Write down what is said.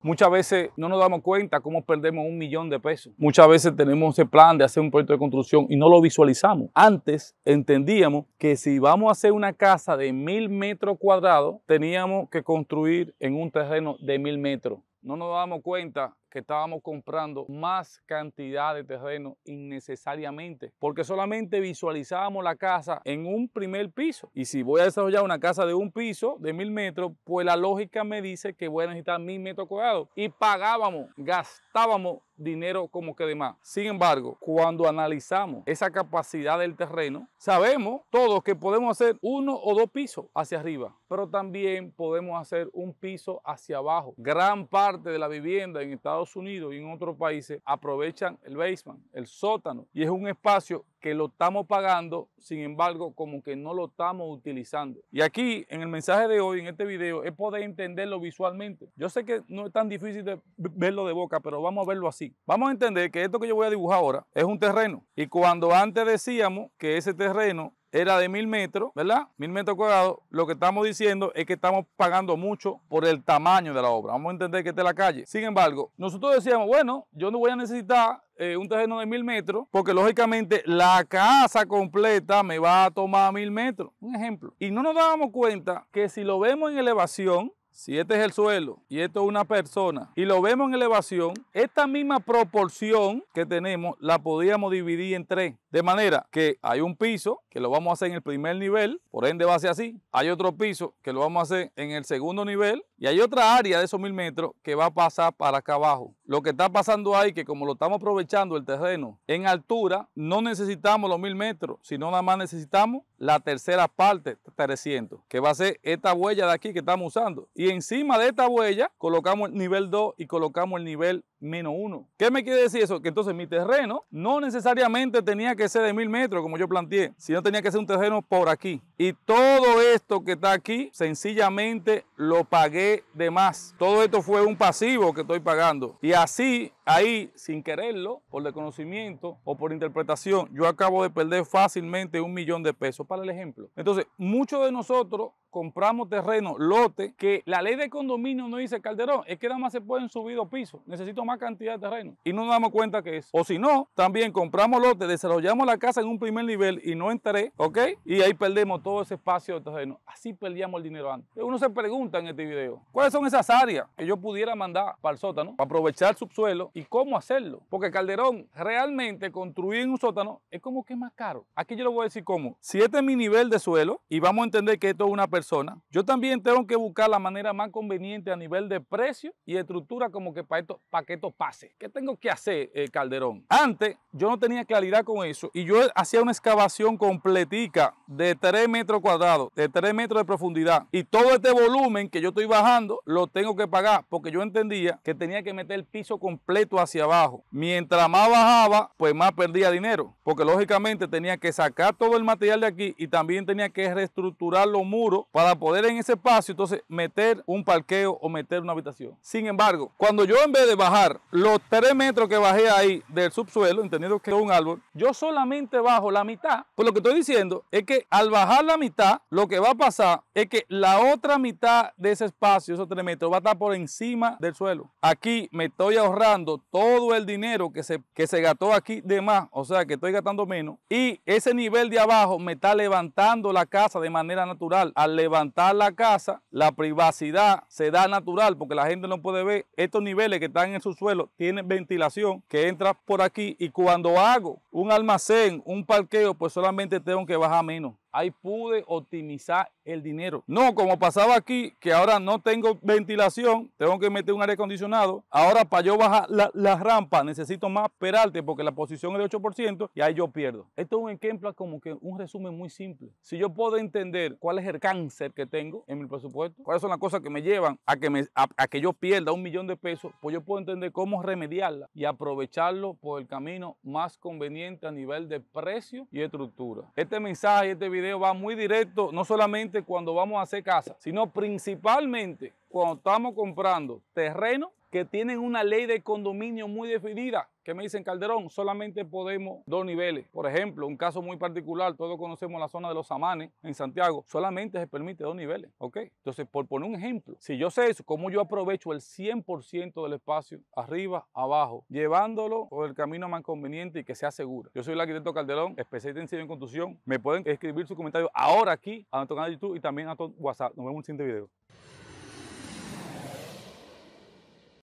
Muchas veces no nos damos cuenta cómo perdemos un millón de pesos. Muchas veces tenemos ese plan de hacer un proyecto de construcción y no lo visualizamos. Antes entendíamos que si vamos a hacer una casa de mil metros cuadrados, teníamos que construir en un terreno de mil metros. No nos damos cuenta que estábamos comprando más cantidad de terreno innecesariamente, porque solamente visualizábamos la casa en un primer piso. Y si voy a desarrollar una casa de un piso, de mil metros, pues la lógica me dice que voy a necesitar mil metros cuadrados. Y pagábamos, gastábamos dinero como que demás. Sin embargo, cuando analizamos esa capacidad del terreno, sabemos todos que podemos hacer uno o dos pisos hacia arriba, pero también podemos hacer un piso hacia abajo. Gran parte de la vivienda en Estados Unidos y en otros países aprovechan el basement, el sótano, y es un espacio que lo estamos pagando, sin embargo, como que no lo estamos utilizando. Y aquí, en el mensaje de hoy, en este video, es poder entenderlo visualmente. Yo sé que no es tan difícil de verlo de boca, pero vamos a verlo así. Vamos a entender que esto que yo voy a dibujar ahora es un terreno. Y cuando antes decíamos que ese terreno era de mil metros, ¿verdad? Mil metros cuadrados. Lo que estamos diciendo es que estamos pagando mucho por el tamaño de la obra. Vamos a entender que esta es la calle. Sin embargo, nosotros decíamos, bueno, yo no voy a necesitar eh, un terreno de mil metros, porque lógicamente la casa completa me va a tomar mil metros. Un ejemplo. Y no nos dábamos cuenta que si lo vemos en elevación, si este es el suelo y esto es una persona y lo vemos en elevación, esta misma proporción que tenemos la podíamos dividir en tres. De manera que hay un piso que lo vamos a hacer en el primer nivel, por ende va a ser así. Hay otro piso que lo vamos a hacer en el segundo nivel y hay otra área de esos mil metros que va a pasar para acá abajo. Lo que está pasando ahí que como lo estamos aprovechando el terreno en altura, no necesitamos los mil metros, sino nada más necesitamos la tercera parte, 300, que va a ser esta huella de aquí que estamos usando. Y encima de esta huella colocamos el nivel 2 y colocamos el nivel menos 1. ¿Qué me quiere decir eso? Que entonces mi terreno no necesariamente tenía que que sea de mil metros, como yo planteé, Si no tenía que ser un terreno por aquí. Y todo esto que está aquí, sencillamente lo pagué de más. Todo esto fue un pasivo que estoy pagando. Y así, ahí, sin quererlo, por desconocimiento o por interpretación, yo acabo de perder fácilmente un millón de pesos, para el ejemplo. Entonces, muchos de nosotros compramos terreno, lote, que la ley de condominio no dice Calderón, es que nada más se pueden subir dos pisos, necesito más cantidad de terreno. Y no nos damos cuenta que es. O si no, también compramos lotes, desarrollamos la casa en un primer nivel y no entré, ¿ok? Y ahí perdemos todo ese espacio de terreno. Así perdíamos el dinero antes. Uno se pregunta en este video, ¿cuáles son esas áreas que yo pudiera mandar para el sótano, para aprovechar subsuelo y cómo hacerlo? Porque Calderón, realmente construir en un sótano es como que más caro. Aquí yo le voy a decir cómo. Si este es mi nivel de suelo y vamos a entender que esto es una persona, yo también tengo que buscar la manera más conveniente a nivel de precio y estructura como que para, esto, para que esto pase. ¿Qué tengo que hacer, eh, Calderón? Antes yo no tenía claridad con eso y yo hacía una excavación completica de 3 metros cuadrados, de 3 metros de profundidad. Y todo este volumen que yo estoy bajando lo tengo que pagar porque yo entendía que tenía que meter el piso completo hacia abajo. Mientras más bajaba, pues más perdía dinero. Porque lógicamente tenía que sacar todo el material de aquí y también tenía que reestructurar los muros para poder en ese espacio entonces meter un parqueo o meter una habitación. Sin embargo, cuando yo en vez de bajar los 3 metros que bajé ahí del subsuelo, entendiendo que era un árbol, yo soy solamente bajo la mitad, pues lo que estoy diciendo es que al bajar la mitad, lo que va a pasar es que la otra mitad de ese espacio, esos 3 metros, va a estar por encima del suelo. Aquí me estoy ahorrando todo el dinero que se, que se gastó aquí de más, o sea que estoy gastando menos. Y ese nivel de abajo me está levantando la casa de manera natural. Al levantar la casa, la privacidad se da natural porque la gente no puede ver estos niveles que están en su suelo, tienen ventilación que entra por aquí y cuando hago un almacén, almacén, un parqueo, pues solamente tengo que bajar menos. Ahí pude optimizar el dinero. No, como pasaba aquí, que ahora no tengo ventilación, tengo que meter un aire acondicionado. Ahora para yo bajar la, rampa necesito más peralte porque la posición es de 8% y ahí yo pierdo. Esto es un ejemplo como que un resumen muy simple. Si yo puedo entender cuál es el cáncer que tengo en mi presupuesto, cuáles son las cosas que me llevan a que, me, a que yo pierda un millón de pesos, pues yo puedo entender cómo remediarla y aprovecharlo por el camino más conveniente a nivel de precio y estructura. Este mensaje este video va muy directo, no solamente cuando vamos a hacer casa, sino principalmente cuando estamos comprando terreno que tienen una ley de condominio muy definida, que me dicen Calderón, solamente podemos dos niveles. Por ejemplo, un caso muy particular, todos conocemos la zona de los Amanes en Santiago, solamente se permite dos niveles, ¿ok? Entonces, por poner un ejemplo, si yo sé eso, ¿cómo yo aprovecho el 100% del espacio arriba, abajo, llevándolo por el camino más conveniente y que sea seguro? Yo soy el arquitecto Calderón, especialista en en construcción. Me pueden escribir sus comentarios ahora aquí a nuestro canal de YouTube y también a tu WhatsApp. Nos vemos en el siguiente video.